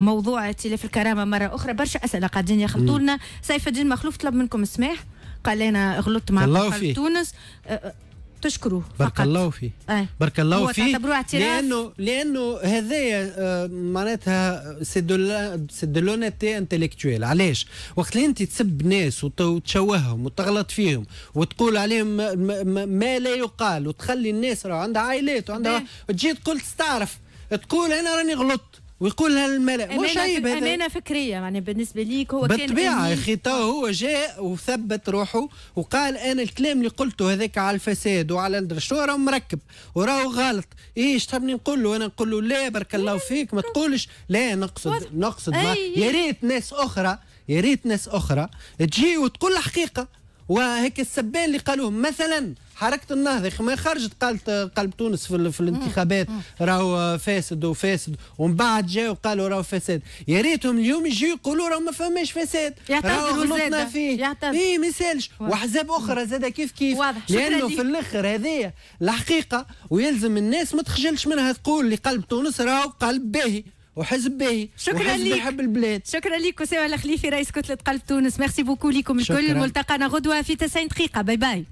موضوع تلف الكرامه مره اخرى برشا اسئله قاعدين يخلطوا لنا سيف الدين مخلوف طلب منكم السماح قال انا غلطت مع تونس أه، أه، تشكروا تشكروه أه. بارك الله فيه بارك الله فيه لانه لانه هذايا سي معناتها لونيتي انتلكتويل علاش وقت اللي انت تسب ناس وتشوههم وتغلط فيهم وتقول عليهم ما لا يقال وتخلي الناس راه عندها عائلات وعندها تجي تقول تستعرف تقول انا راني غلطت ويقولها للملأ مش عيب هذا أمانة فكرية يعني بالنسبة ليك هو كان بالطبيعة أخي تو هو جاء وثبت روحه وقال أنا الكلام اللي قلته هذاك على الفساد وعلى شنو راهو مركب وراهو غلط إيش تبني نقول له أنا نقول له لا بارك الله فيك ما تقولش لا نقصد نقصد يا ريت ناس أخرى يا ريت ناس أخرى تجي وتقول الحقيقة وهيك السبان اللي قالوه مثلا حركه النهضه ما خرجت قالت قلب تونس في, في الانتخابات راهو فاسد وفاسد ومن بعد جاوا قالوا راهو فساد يا ريتهم اليوم يجيو يقولوا راهو ما فماش فساد راهو غلطنا فيه اي ما يسالش واحزاب اخرى زاد كيف كيف واضح. لانه في الاخر هذايا الحقيقه ويلزم الناس ما تخجلش منها تقول لقلب تونس راهو قلب باهي وحزب بي شكرا لك حب البلاد شكرا لك وسام الخليفي رئيس كتله قلب تونس ميرسي بوكو ليكم الكل ملتقانا غدوه في 90 دقيقه باي باي